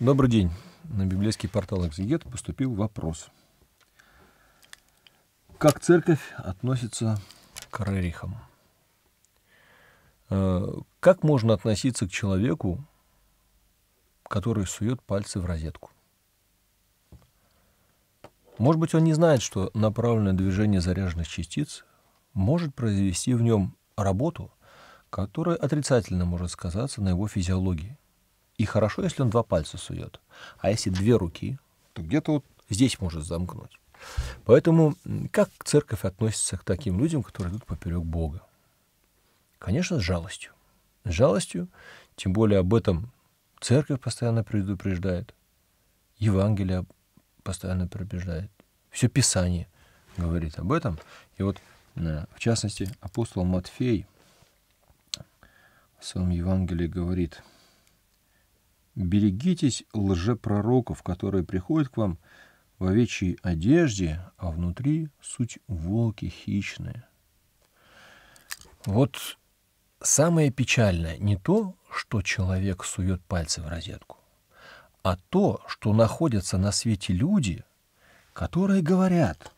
Добрый день. На библейский портал «Экзегет» поступил вопрос. Как церковь относится к рерихам? Э, как можно относиться к человеку, который сует пальцы в розетку? Может быть, он не знает, что направленное движение заряженных частиц может произвести в нем работу, которая отрицательно может сказаться на его физиологии – и хорошо, если он два пальца сует. А если две руки, то где-то вот здесь может замкнуть. Поэтому как церковь относится к таким людям, которые идут поперек Бога? Конечно, с жалостью. С жалостью, тем более об этом церковь постоянно предупреждает, Евангелие постоянно предупреждает, все Писание говорит об этом. И вот, в частности, апостол Матфей в своем Евангелии говорит – Берегитесь лжепророков, которые приходят к вам в овечьей одежде, а внутри суть волки хищные. Вот самое печальное не то, что человек сует пальцы в розетку, а то, что находятся на свете люди, которые говорят,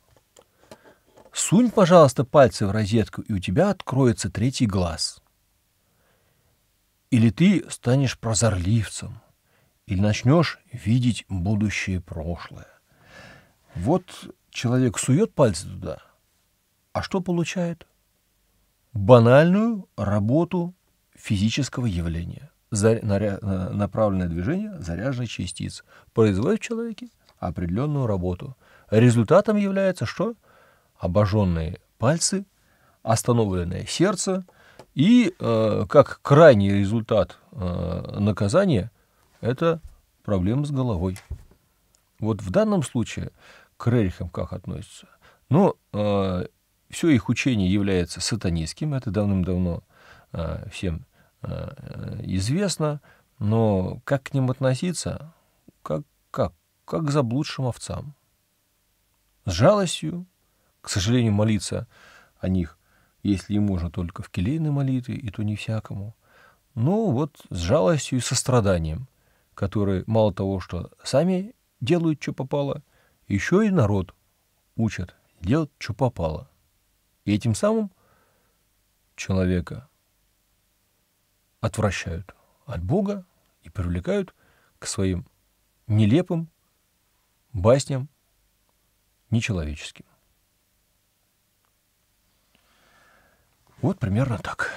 «Сунь, пожалуйста, пальцы в розетку, и у тебя откроется третий глаз». Или ты станешь прозорливцем – или начнешь видеть будущее прошлое. Вот человек сует пальцы туда, а что получает? Банальную работу физического явления. Направленное движение заряженной частиц производит в человеке определенную работу. Результатом является что? Обожженные пальцы, остановленное сердце и, э, как крайний результат э, наказания – это проблема с головой. Вот в данном случае к рерихам как относятся? Ну, э, а, все их учение является сатанистским, это давным-давно э, всем э, известно, но как к ним относиться, как, как, как к заблудшим овцам. С жалостью, к сожалению, молиться о них, если и можно только в келейной молитве, и то не всякому. Ну вот с жалостью и состраданием которые мало того, что сами делают, что попало, еще и народ учат делать, что попало. И этим самым человека отвращают от Бога и привлекают к своим нелепым басням нечеловеческим. Вот примерно так.